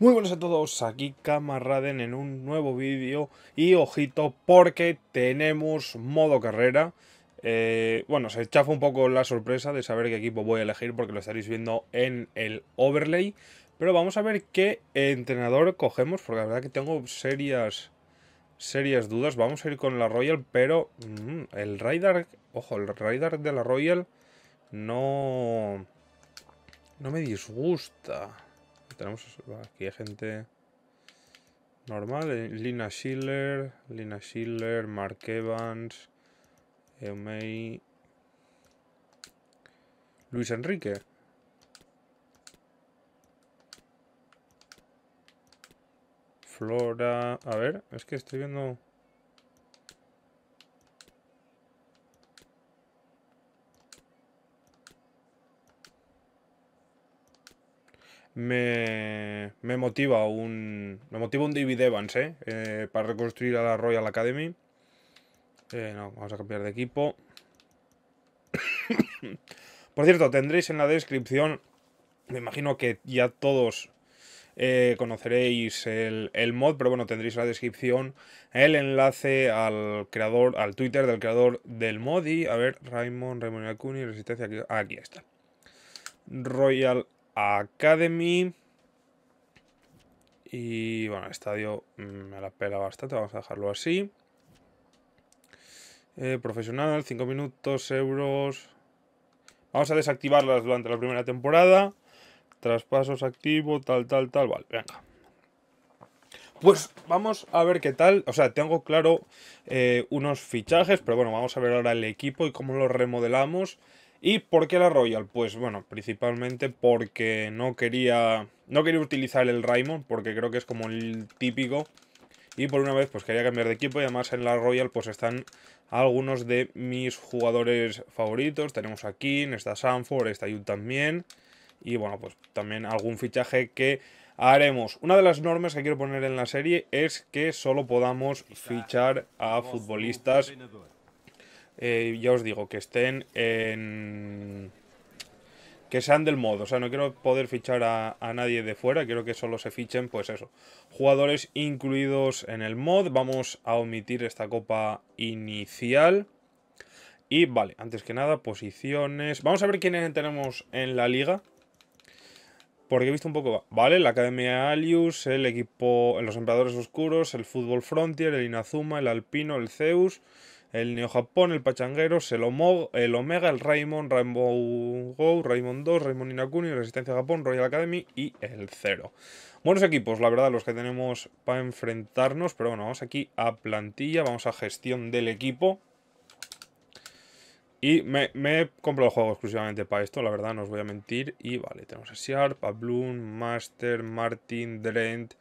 Muy buenos a todos, aquí Camaraden en un nuevo vídeo y ojito porque tenemos modo carrera. Eh, bueno, se chafa un poco la sorpresa de saber qué equipo voy a elegir porque lo estaréis viendo en el overlay. Pero vamos a ver qué entrenador cogemos porque la verdad que tengo serias, serias dudas. Vamos a ir con la Royal, pero mm, el Raidar, ojo, el Raidar de la Royal no, no me disgusta tenemos aquí gente normal. Eh, Lina Schiller, Lina Schiller, Mark Evans, Eumei, Luis Enrique. Flora... A ver, es que estoy viendo... me, me motiva un me motiva un David Evans ¿eh? eh para reconstruir a la Royal Academy. Eh, no, vamos a cambiar de equipo. Por cierto, tendréis en la descripción, me imagino que ya todos eh, conoceréis el, mod, pero bueno, tendréis en la descripción el enlace al creador, al Twitter del creador del mod y a ver, Raymond, Raymond Acuni, Resistencia, aquí, aquí está. Royal Academy. Y bueno, estadio me la pela bastante, vamos a dejarlo así. Eh, profesional, 5 minutos, euros. Vamos a desactivarlas durante la primera temporada. Traspasos activo, tal, tal, tal. Vale, venga. Pues vamos a ver qué tal. O sea, tengo claro eh, unos fichajes, pero bueno, vamos a ver ahora el equipo y cómo lo remodelamos. ¿Y por qué la Royal? Pues bueno, principalmente porque no quería, no quería utilizar el Raymond, porque creo que es como el típico. Y por una vez pues quería cambiar de equipo y además en la Royal pues están algunos de mis jugadores favoritos. Tenemos a King, está Sanford, está Yu también. Y bueno, pues también algún fichaje que haremos. Una de las normas que quiero poner en la serie es que solo podamos fichar a futbolistas eh, ya os digo, que estén en... Que sean del mod, o sea, no quiero poder fichar a, a, nadie de fuera, quiero que solo se fichen, pues eso, jugadores incluidos en el mod. Vamos a omitir esta copa inicial. Y vale, antes que nada, posiciones. Vamos a ver quiénes tenemos en la liga. Porque he visto un poco, ¿vale? La Academia Alius, el equipo, los Emperadores Oscuros, el Fútbol Frontier, el Inazuma, el Alpino, el Zeus, el Neo Japón, el Pachangueros, el, el Omega, el Raymond, Rainbow Go, Raymond 2, Raymond Inakuni, Resistencia Japón, Royal Academy y el Cero. Buenos equipos, la verdad, los que tenemos para enfrentarnos, pero bueno, vamos aquí a plantilla, vamos a gestión del equipo. Y me, me he comprado el juego exclusivamente para esto, la verdad, no os voy a mentir. Y vale, tenemos a Sharp, a Bloom, Master, Martin, Drent,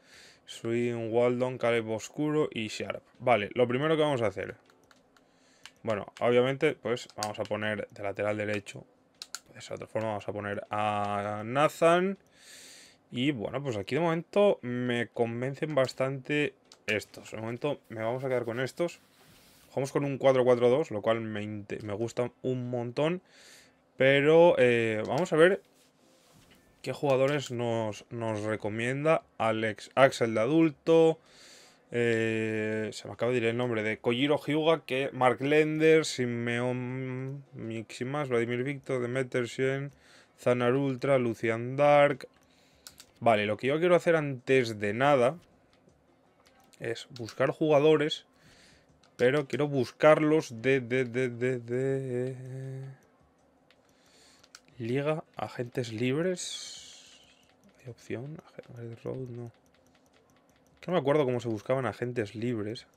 Swing, Waldon, Caleb Oscuro y Sharp. Vale, lo primero que vamos a hacer, bueno, obviamente, pues vamos a poner de lateral derecho. De de otra forma vamos a poner a Nathan. Y bueno, pues aquí de momento me convencen bastante estos. De momento me vamos a quedar con estos. Jugamos con un 4-4-2, lo cual me, gusta un montón. Pero eh, vamos a ver qué jugadores nos, nos recomienda Alex Axel de adulto. Eh, se me acaba de ir el nombre de Kojiro Hyuga, que Mark Lender, Simeon Miximas, Vladimir Victor, Demeter Zanar Ultra, Lucian Dark. Vale, lo que yo quiero hacer antes de nada es buscar jugadores, pero quiero buscarlos de, de, de, de, eh, Liga, agentes libres. ¿Hay opción? Agentes road, no. No me acuerdo cómo se buscaban agentes libres.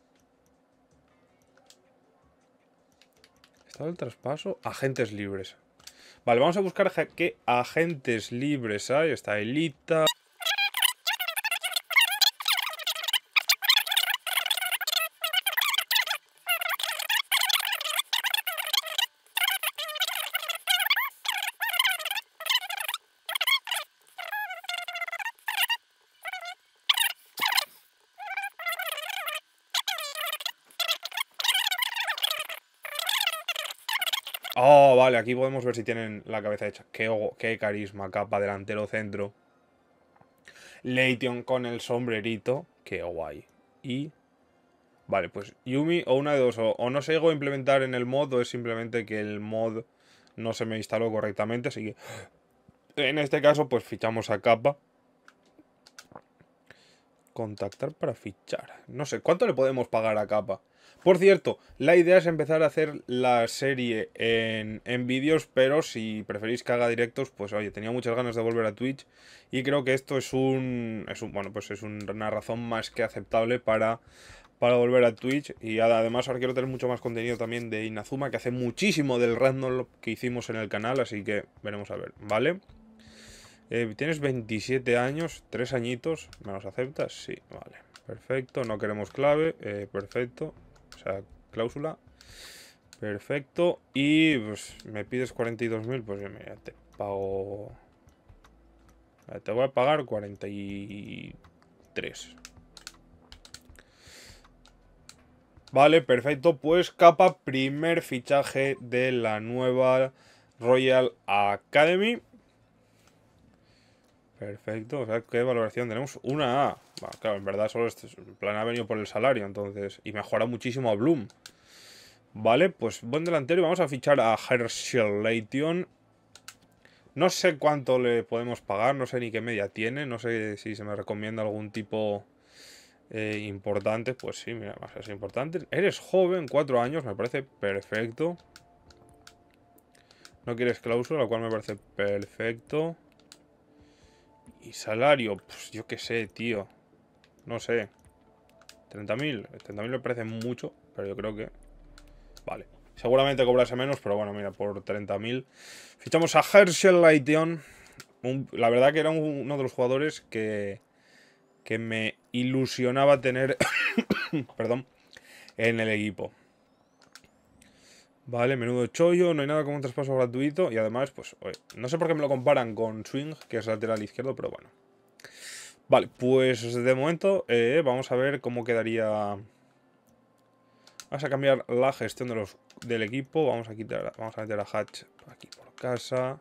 Estaba el traspaso? Agentes libres. Vale, vamos a buscar ¿Qué agentes libres hay. Está Elita. vale, aquí podemos ver si tienen la cabeza hecha. Qué, carisma, capa, delantero centro. Leighton con el sombrerito. Qué guay. Y... Vale, pues Yumi o una de dos. O, no se llegó a implementar en el mod o es simplemente que el mod no se me instaló correctamente. Así que... En este caso, pues fichamos a capa. Contactar para fichar. No sé, ¿cuánto le podemos pagar a capa? Por cierto, la idea es empezar a hacer la serie en, en vídeos, pero si preferís que haga directos, pues oye, tenía muchas ganas de volver a Twitch y creo que esto es un, es un bueno, pues es una razón más que aceptable para para volver a Twitch. Y además ahora quiero tener mucho más contenido también de Inazuma, que hace muchísimo del random que hicimos en el canal, así que veremos a ver, ¿vale? Eh, tienes 27 años, 3 añitos, ¿me los aceptas? Sí, vale, perfecto, no queremos clave, eh, perfecto. O sea, cláusula. Perfecto. Y pues, me pides 42.000, pues yo te pago... Te voy a pagar 43. Vale, perfecto. Pues capa, primer fichaje de la nueva Royal Academy. Perfecto, o sea, ¿qué valoración tenemos? Una A. claro, en verdad solo este plan ha venido por el salario, entonces. Y mejora muchísimo a Bloom. Vale, pues buen delantero y vamos a fichar a Herschel Leition. No sé cuánto le podemos pagar, no sé ni qué media tiene, no sé si se me recomienda algún tipo eh, importante. Pues sí, mira, más es importante. Eres joven, cuatro años, me parece perfecto. No quieres cláusula, lo cual me parece perfecto. Y salario, pues yo qué sé, tío. No sé. 30.000. 30.000 me parece mucho, pero yo creo que... Vale. Seguramente cobrase menos, pero bueno, mira, por 30.000. Fichamos a Herschel Lighton la verdad que era uno de los jugadores que, que me ilusionaba tener perdón, en el equipo. Vale, menudo chollo, no hay nada como un traspaso gratuito. Y además, pues, no sé por qué me lo comparan con Swing, que es lateral izquierdo, pero bueno. Vale, pues de momento eh, vamos a ver cómo quedaría... Vamos a cambiar la gestión de los, del equipo. Vamos a quitar, vamos a meter a Hatch aquí por casa.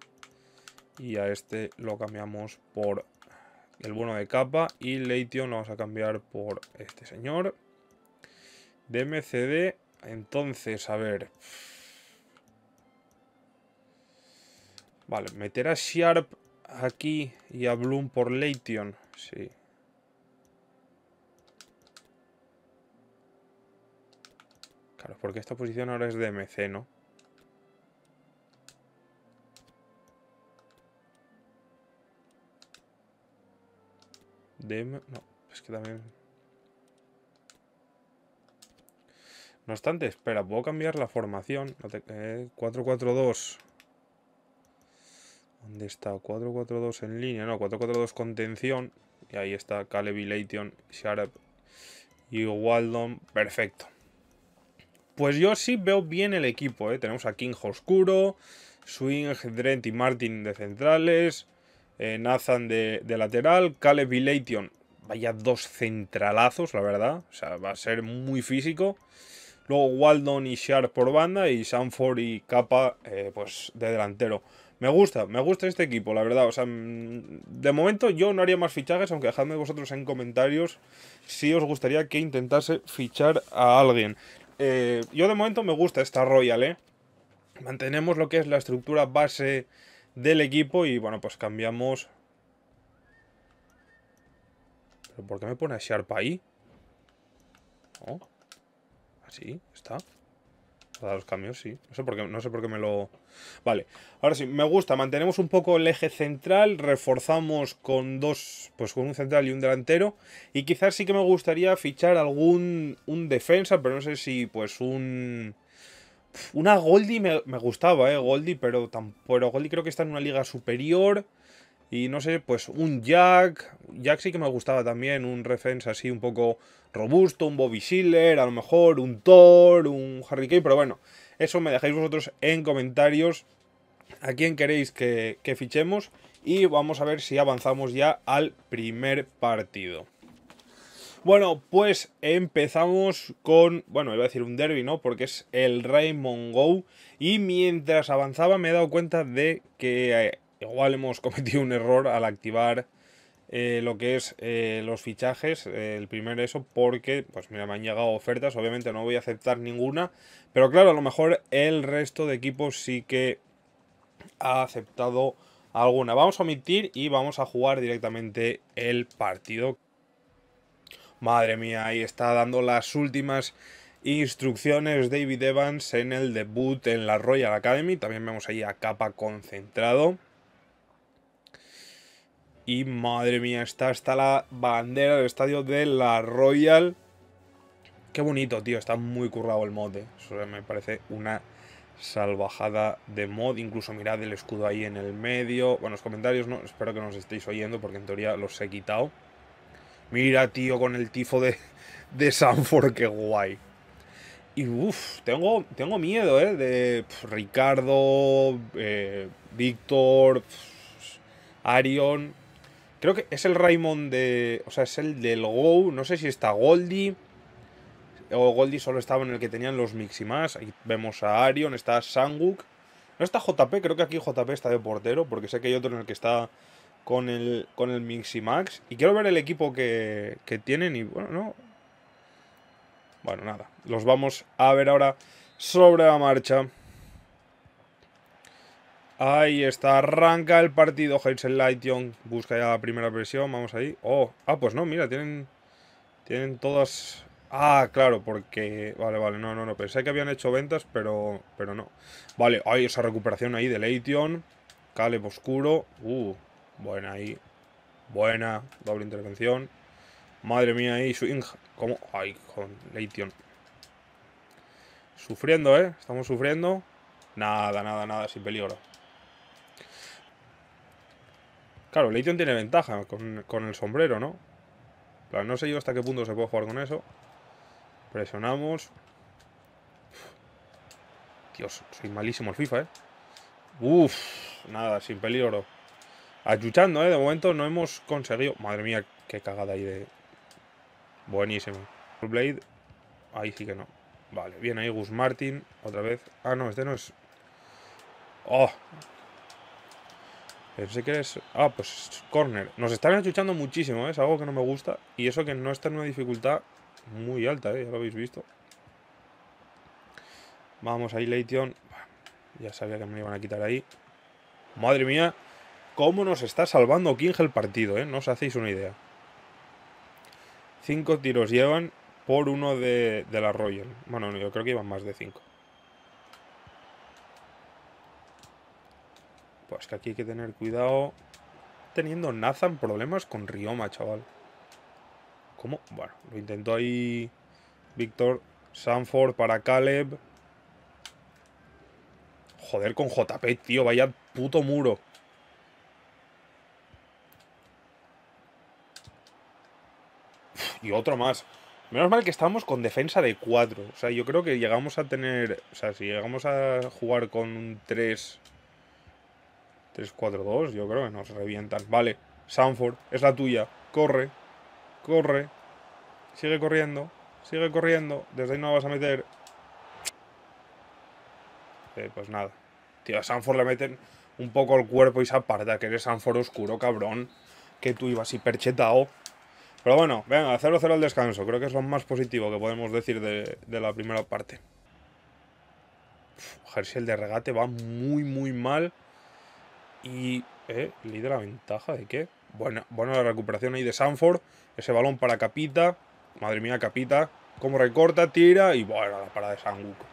Y a este lo cambiamos por el bueno de capa. Y Leition lo vamos a cambiar por este señor. DMCD. Entonces, a ver... Vale, meter a Sharp aquí y a Bloom por Leition. Sí. Claro, porque esta posición ahora es de MC, ¿no? DM... No, es que también... No obstante, espera, puedo cambiar la formación. 4-4-2. ¿Dónde está? 4-4-2 en línea. No, 4-4-2 contención. Y ahí está Caleb y Sharp y Waldon. Perfecto. Pues yo sí veo bien el equipo. ¿eh? Tenemos a King Oscuro, Swing, Drent y Martin de centrales, eh, Nathan de, lateral, Caleb y Vaya dos centralazos, la verdad. O sea, va a ser muy físico. Luego Waldon y Sharp por banda y Sanford y Capa eh, pues de delantero. Me gusta, me gusta este equipo, la verdad. O sea, mm, de momento yo no haría más fichajes, aunque dejadme vosotros en comentarios si os gustaría que intentase fichar a alguien. Eh, yo de momento me gusta esta Royal, ¿eh? Mantenemos lo que es la estructura base del equipo y bueno, pues cambiamos... ¿Pero por qué me pone Sharp ahí? Oh, Así, está. Para los cambios, sí. No sé, por qué, no sé por qué me lo... Vale, ahora sí, me gusta. Mantenemos un poco el eje central, reforzamos con dos, pues con un central y un delantero. Y quizás sí que me gustaría fichar algún un defensa, pero no sé si pues un... Una Goldie me, me gustaba, ¿eh? Goldie, pero, tan, pero Goldie creo que está en una liga superior. Y no sé, pues un Jack. Jack sí que me gustaba también, un refense así un poco robusto, un Bobby Schiller, a lo mejor un Thor, un Harry pero bueno, eso me dejáis vosotros en comentarios a quién queréis que, que fichemos y vamos a ver si avanzamos ya al primer partido. Bueno, pues empezamos con, bueno, iba a decir un derby, ¿no? Porque es el Raymond Go. Y mientras avanzaba me he dado cuenta de que eh, igual hemos cometido un error al activar eh, lo que es eh, los fichajes, eh, el primer eso, porque pues mira, me han llegado ofertas, obviamente no voy a aceptar ninguna, pero claro, a lo mejor el resto de equipos sí que ha aceptado alguna. Vamos a omitir y vamos a jugar directamente el partido. Madre mía, ahí está dando las últimas instrucciones David Evans en el debut en la Royal Academy. También vemos ahí a capa concentrado. Y madre mía, está hasta la bandera del estadio de la Royal. Qué bonito, tío. Está muy currado el mod. Eh. Eso me parece una salvajada de mod. Incluso mirad el escudo ahí en el medio. Bueno, los comentarios no. Espero que nos estéis oyendo porque en teoría los he quitado. Mira, tío, con el tifo de, de Sanford. Qué guay. Y uff, tengo, tengo miedo, ¿eh? De Ricardo, eh, Víctor, Arion. Creo que es el Raymond de. O sea, es el del Go. No sé si está Goldie. O Goldie solo estaba en el que tenían los Miximax, Ahí vemos a Arion, está Sanguk. No está JP, creo que aquí JP está de portero, porque sé que hay otro en el que está con el, con el Miximax. Y quiero ver el equipo que, que tienen y bueno, no. Bueno, nada. Los vamos a ver ahora sobre la marcha. Ahí está, arranca el partido en Lightion. Busca ya la primera presión, vamos ahí. Oh, ah, pues no, mira, tienen. Tienen todas. Ah, claro, porque. Vale, vale, no, no, no. Pensé que habían hecho ventas, pero. Pero no. Vale, hay esa recuperación ahí de Leition. Caleb oscuro. Uh, buena ahí. Buena. Doble intervención. Madre mía, ahí, swing. ¿Cómo? Ay, con Leition. Sufriendo, ¿eh? Estamos sufriendo. Nada, nada, nada, sin peligro. Claro, Leighton tiene ventaja con, el sombrero, ¿no? no sé yo hasta qué punto se puede jugar con eso. Presionamos. Dios, soy malísimo el FIFA, ¿eh? Uf, nada, sin peligro. Ayuchando, ¿eh? De momento no hemos conseguido... Madre mía, qué cagada ahí de... Buenísimo. Blade, ahí sí que no. Vale, bien ahí Gus Martin, otra vez. Ah, no, este no es... Oh, Pensé que eres... Ah, pues corner. Nos están achuchando muchísimo, ¿eh? es algo que no me gusta. Y eso que no está en una dificultad muy alta, ¿eh? ya lo habéis visto. Vamos ahí, Leition. Ya sabía que me lo iban a quitar ahí. Madre mía, cómo nos está salvando King el partido, ¿eh? No os hacéis una idea. Cinco tiros llevan por uno de, de la Royal. Bueno, yo creo que iban más de cinco. Pues que aquí hay que tener cuidado. Teniendo Nathan problemas con Rioma, chaval. ¿Cómo? Bueno, lo intentó ahí Víctor Sanford para Caleb. Joder con JP, tío. Vaya puto muro. Y otro más. Menos mal que estamos con defensa de 4. O sea, yo creo que llegamos a tener... O sea, si llegamos a jugar con un 3 3-4-2, yo creo que nos revientan. Vale, Sanford, es la tuya. Corre, corre. Sigue corriendo, sigue corriendo. Desde ahí no vas a meter. Eh, pues nada. Tío, a Sanford le meten un poco el cuerpo y se aparta, que eres Sanford oscuro, cabrón. Que tú ibas hiperchetao. Pero bueno, venga, 0-0 el descanso. Creo que es lo más positivo que podemos decir de, la primera parte. Uf, el de regate va muy, muy mal. Y eh, líder la ventaja de qué? Bueno, bueno, la recuperación ahí de Sanford. Ese balón para Capita. Madre mía, Capita. Como recorta, tira y bueno, la parada de Luca.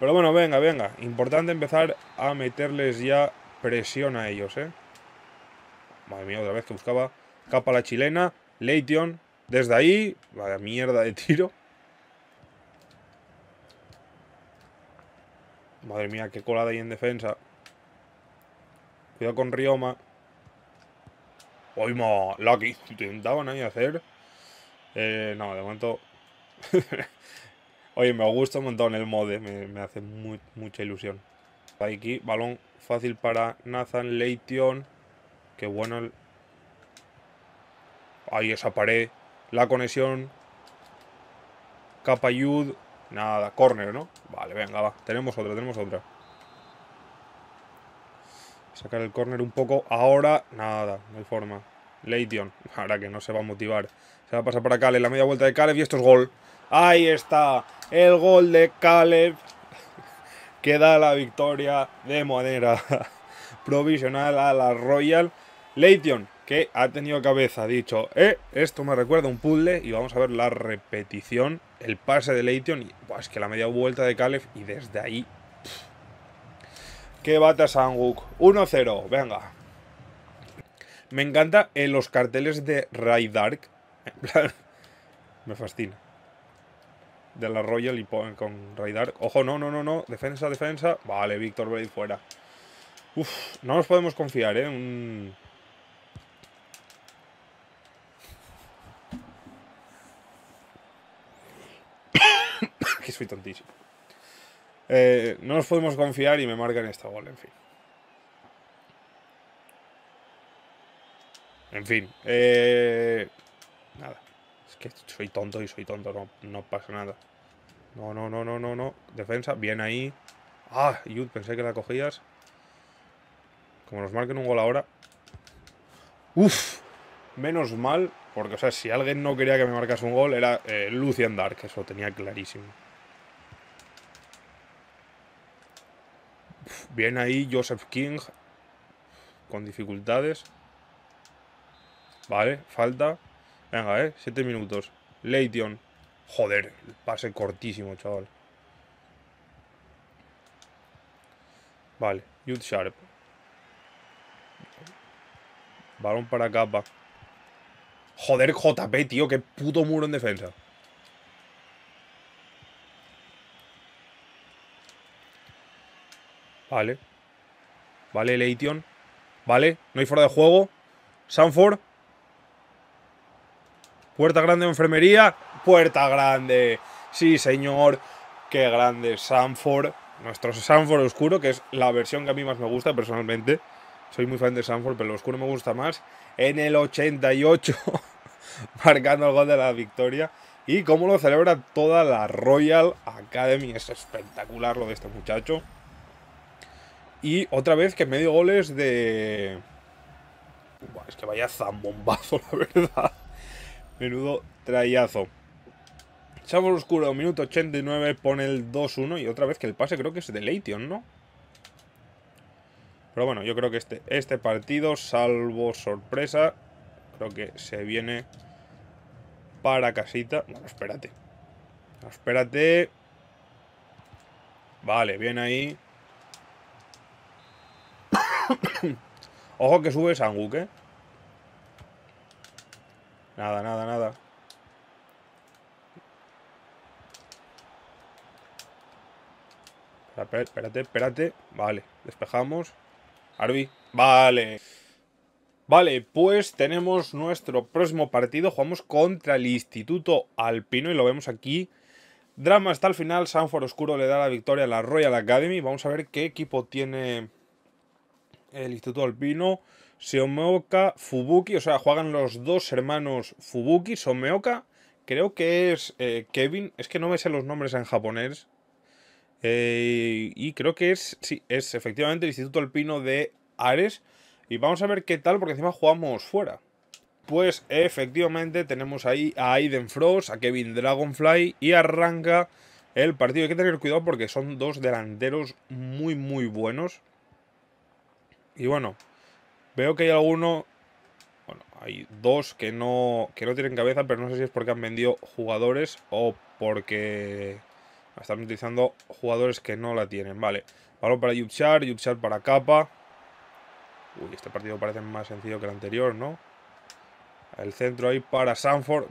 Pero bueno, venga, venga. Importante empezar a meterles ya presión a ellos, ¿eh? Madre mía, otra vez que buscaba capa la chilena. Leition, desde ahí. Vaya mierda de tiro. Madre mía, qué colada ahí en defensa. Cuidado con Rioma. Oímos, Lucky. Intentaban ahí hacer. Eh, no, de momento. Oye, me gusta un montón el mode. Me, hace mucha ilusión. Aquí, balón fácil para Nathan Leition. Qué bueno Ahí esa pared. La conexión. Capayud. Nada, corner, ¿no? Vale, venga, va. Tenemos otra, tenemos otra. Sacar el córner un poco. Ahora, nada, no hay forma. Leition, ahora que no se va a motivar. Se va a pasar para Caleb, la media vuelta de Caleb y esto es gol. Ahí está, el gol de Caleb que da la victoria de manera provisional a la Royal. Leition, que ha tenido cabeza, dicho, eh, esto me recuerda un puzzle y vamos a ver la repetición, el pase de Leition y es que la media vuelta de Caleb y desde ahí... ¡Qué bata, a Sanguk. 1-0, venga. Me encanta en eh, los carteles de Ray Dark. me fascina. De la Royal y con Ray Dark. Ojo, no, no, no, no. Defensa, defensa. Vale, Víctor Blade fuera. Uf, no nos podemos confiar, ¿eh? Un... que soy tontísimo. Eh, no nos podemos confiar y me marcan esta gol, en fin. En fin. Eh, nada. Es que soy tonto y soy tonto. No, no pasa nada. No, no, no, no, no, no. Defensa, bien ahí. Ah, Yud, pensé que la cogías. Como nos marquen un gol ahora. Uf. Menos mal. Porque, o sea, si alguien no quería que me marcas un gol, era eh, Lucian Dark. Eso tenía clarísimo. Bien ahí Joseph King. Con dificultades. Vale, falta. Venga, eh. Siete minutos. Leighton. Joder, el pase cortísimo, chaval. Vale, Youth Sharp. Balón para capa. Joder, JP, tío, qué puto muro en defensa. Vale. Vale, leighton Vale, no hay fuera de juego. Sanford. Puerta grande de enfermería. Puerta grande. Sí, señor. Qué grande. Sanford. Nuestro Sanford oscuro, que es la versión que a mí más me gusta personalmente. Soy muy fan de Sanford, pero el oscuro me gusta más. En el 88, marcando el gol de la victoria. Y cómo lo celebra toda la Royal Academy. Es espectacular lo de este muchacho. Y otra vez que medio goles de. es que vaya zambombazo, la verdad. Menudo trayazo. chavo Oscuro, minuto 89, pone el 2-1 y otra vez que el pase creo que es de Leition, ¿no? Pero bueno, yo creo que este, este partido, salvo sorpresa, creo que se viene para casita. Bueno, espérate. Espérate. Vale, bien ahí. Ojo que sube Sanguk, ¿eh? Nada, nada, nada. Espérate, espérate. Vale, despejamos. Arby. Vale. Vale, pues tenemos nuestro próximo partido. Jugamos contra el Instituto Alpino y lo vemos aquí. Drama hasta el final. Sanford Oscuro le da la victoria a la Royal Academy. Vamos a ver qué equipo tiene el Instituto Alpino, Seomeoka Fubuki, o sea, juegan los dos hermanos Fubuki, Someoka, creo que es eh, Kevin, es que no me sé los nombres en japonés, eh, y creo que es, sí, es efectivamente el Instituto Alpino de Ares, y vamos a ver qué tal, porque encima jugamos fuera. Pues efectivamente tenemos ahí a Aiden Frost, a Kevin Dragonfly, y arranca el partido. Hay que tener cuidado porque son dos delanteros muy, muy buenos. Y bueno, veo que hay alguno, bueno, hay dos que no, que no tienen cabeza, pero no sé si es porque han vendido jugadores o porque están utilizando jugadores que no la tienen. Vale, balón para Yupchar, Yupchar para Kappa. Uy, este partido parece más sencillo que el anterior, ¿no? El centro ahí para Sanford.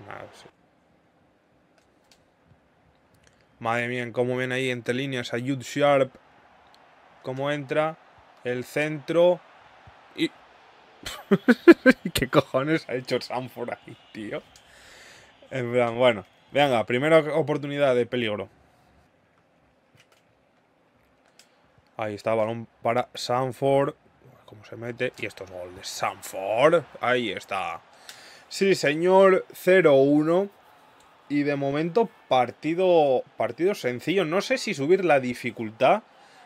Madre mía, cómo viene ahí entre líneas a Jude Cómo entra el centro y... ¿Qué cojones ha hecho Sanford ahí, tío? En plan, bueno. Venga, primera oportunidad de peligro. Ahí está, balón para Sanford. Cómo se mete. Y esto es de Sanford. Ahí está. Sí, señor. 0-1. Y de momento, partido, partido sencillo. No sé si subir la dificultad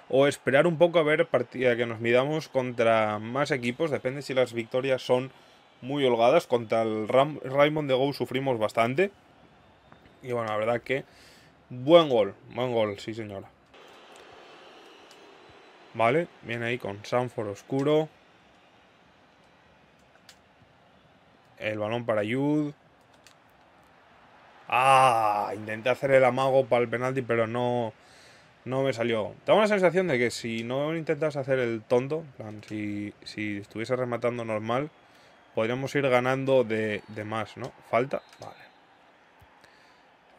o esperar un poco a ver partida que nos midamos contra más equipos, depende si las victorias son muy holgadas, contra el Raymond de Go sufrimos bastante. Y bueno, la verdad que buen gol, buen gol, sí señora. Vale, viene ahí con Sanford oscuro. El balón para Yud. Ah, intenté hacer el amago para el penalti, pero no, no me salió. Tengo la sensación de que si no intentas hacer el tonto, si, si estuviese rematando normal, podríamos ir ganando de, más, ¿no? Falta, vale.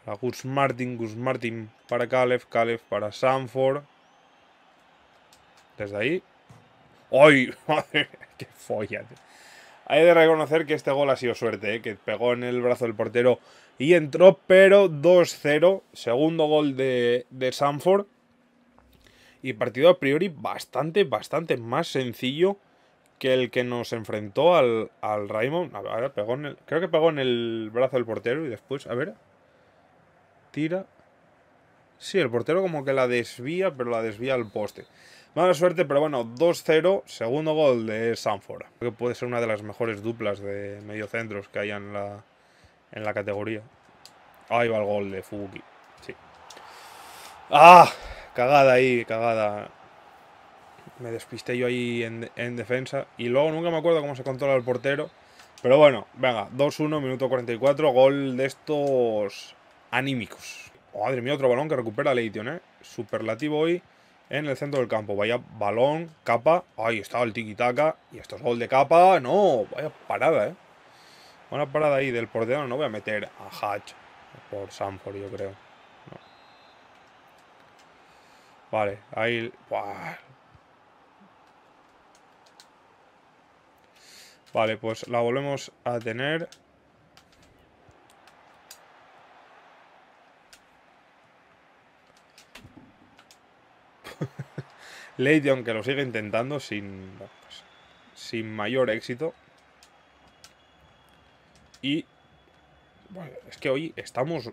La Gus Martin, Gus Martin para Caleb, Caleb para Sanford. Desde ahí. ¡Ay! ¡Madre! ¡Qué follate! Hay de reconocer que este gol ha sido suerte, ¿eh? que pegó en el brazo del portero y entró, pero 2-0, segundo gol de, Sanford. Y partido a priori bastante, bastante más sencillo que el que nos enfrentó al, al Raymond. pegó en el, creo que pegó en el brazo del portero y después, a ver. Tira. Sí, el portero como que la desvía, pero la desvía al poste. Mala suerte, pero bueno, 2-0, segundo gol de Sanford. Creo que puede ser una de las mejores duplas de mediocentros que hay en la, en la categoría. Ahí va el gol de Fubuki. Sí. ¡Ah! Cagada ahí, cagada. Me despisté yo ahí en, defensa. Y luego nunca me acuerdo cómo se controla el portero. Pero bueno, venga, 2-1, minuto 44, gol de estos anímicos. Madre mía, otro balón que recupera Leighton, ¿eh? Superlativo hoy en el centro del campo. Vaya balón, capa. Ahí está el tiki-taka. Y esto es gol de capa. No, vaya parada, ¿eh? Buena parada ahí del portero. No voy a meter a Hatch por Sanford, yo creo. Vale, ahí... Vale, pues la volvemos a tener. leighton que lo sigue intentando sin, pues, sin mayor éxito. Y bueno, es que hoy estamos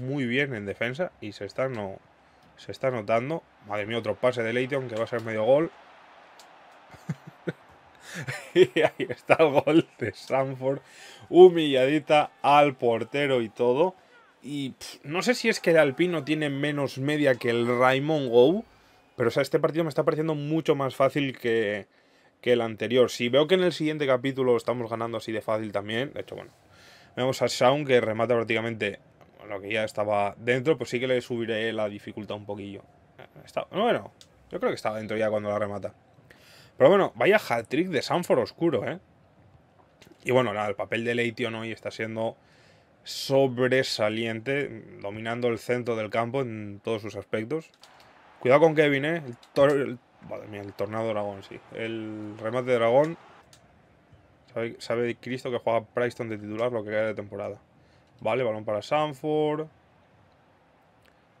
muy bien en defensa y se está, no, se está notando. Madre mía, otro pase de Leighton que va a ser medio gol. y ahí está el gol de Sanford. Humilladita al portero y todo. Y no sé si es que el Alpino tiene menos media que el Raymond Gou pero este partido me está pareciendo mucho más fácil que, el anterior. Si veo que en el siguiente capítulo estamos ganando así de fácil también, de hecho, bueno, vemos a Shaun que remata prácticamente lo que ya estaba dentro, pues sí que le subiré la dificultad un poquillo. Eh, bueno, yo creo que estaba dentro ya cuando la remata. Pero bueno, vaya hat-trick de Sanford oscuro, ¿eh? Y bueno, el papel de no hoy está siendo sobresaliente, dominando el centro del campo en todos sus aspectos. Cuidado con Kevin, ¿eh? El, tornado dragón, sí. El remate dragón. Sabe, Cristo que juega Preston de titular lo que queda de temporada. Vale, balón para Sanford.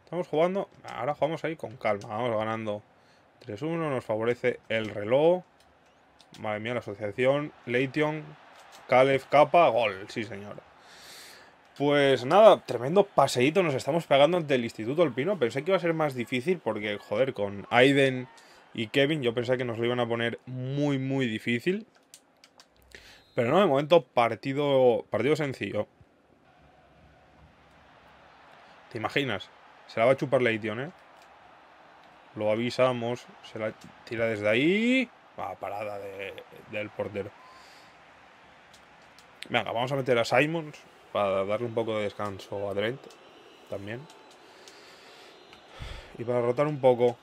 Estamos jugando. Ahora jugamos ahí con calma. Vamos ganando 3-1. Nos favorece el reloj. Madre mía, la asociación. Leition. Calef, Capa. Gol. Sí, señor. Pues nada, tremendo paseíto nos estamos pegando ante el Instituto Alpino. Pensé que iba a ser más difícil porque, joder, con Aiden y Kevin yo pensé que nos lo iban a poner muy, muy difícil. Pero no, de momento partido, partido sencillo. ¿Te imaginas? Se la va a chupar Leition, ¿eh? Lo avisamos, se la tira desde ahí. Va, parada del portero. Venga, vamos a meter a Simons para darle un poco de descanso a Trent también. Y para rotar un poco.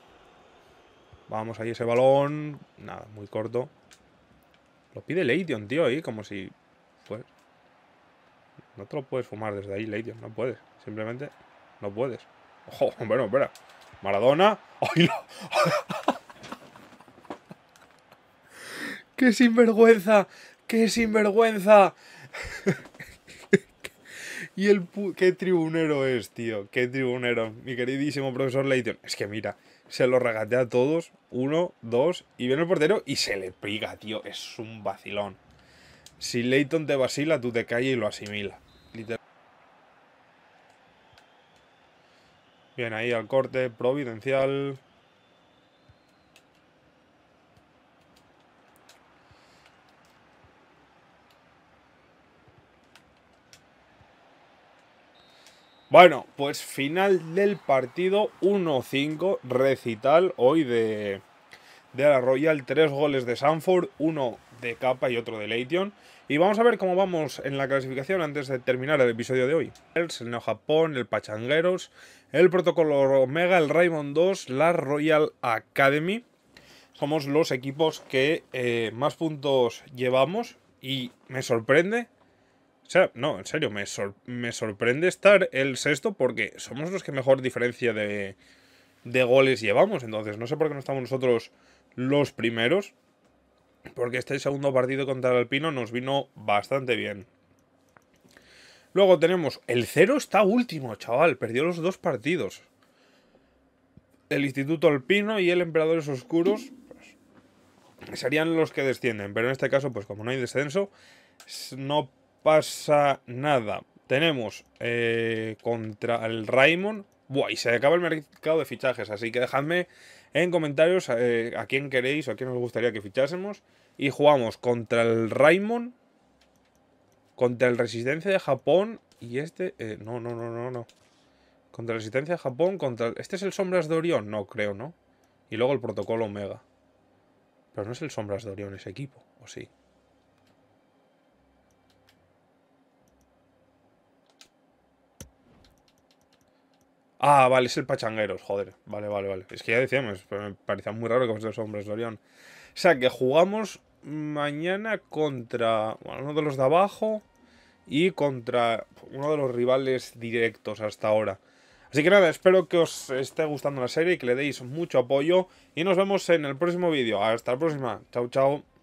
Vamos ahí ese balón. Nada, muy corto. Lo pide Leighton, tío, ahí como si... Pues... No te lo puedes fumar desde ahí, Leighton. No puedes. Simplemente no puedes. Ojo, bueno, espera. Maradona. ¡Ay, no! ¡Qué sinvergüenza! ¡Qué sinvergüenza! Y el qué tribunero es, tío, qué tribunero. Mi queridísimo profesor Leighton. Es que mira, se lo regatea a todos, uno, dos, y viene el portero y se le piga, tío. Es un vacilón. Si Leighton te vacila, tú te calles y lo asimila. Literal. Bien, ahí al corte, providencial. Bueno, pues final del partido 1-5, recital hoy de, la Royal, tres goles de Sanford, uno de Capa y otro de Leighton. Y vamos a ver cómo vamos en la clasificación antes de terminar el episodio de hoy. El Neo Japón, el Pachangueros, el Protocolo Omega, el Raymond 2, la Royal Academy. Somos los equipos que eh, más puntos llevamos y me sorprende o sea, no, en serio, me, sorprende estar el sexto porque somos los que mejor diferencia de, goles llevamos. Entonces, no sé por qué no estamos nosotros los primeros. Porque este segundo partido contra el Alpino nos vino bastante bien. Luego tenemos el cero está último, chaval. Perdió los dos partidos. El Instituto Alpino y el Emperadores Oscuros pues, serían los que descienden. Pero en este caso, pues como no hay descenso, no pasa nada. Tenemos contra el Raymond. Buah, y se acaba el mercado de fichajes, así que dejadme en comentarios a quién queréis o a quién os gustaría que fichásemos. Y jugamos contra el Raymond, contra el Resistencia de Japón y este... no, no, no, no, no. Contra el Resistencia de Japón, contra... ¿Este es el Sombras de Orión? No, creo, ¿no? Y luego el Protocolo Omega. Pero no es el Sombras de Orión ese equipo, ¿o sí? Ah, vale, es el Pachangueros, joder. Vale, vale, vale. Es que ya decíamos, me parecía muy raro que fuese los hombres de Orión. O sea, que jugamos mañana contra uno de los de abajo y contra uno de los rivales directos hasta ahora. Así que nada, espero que os esté gustando la serie y que le deis mucho apoyo. Y nos vemos en el próximo vídeo. Hasta la próxima. Chao, chao.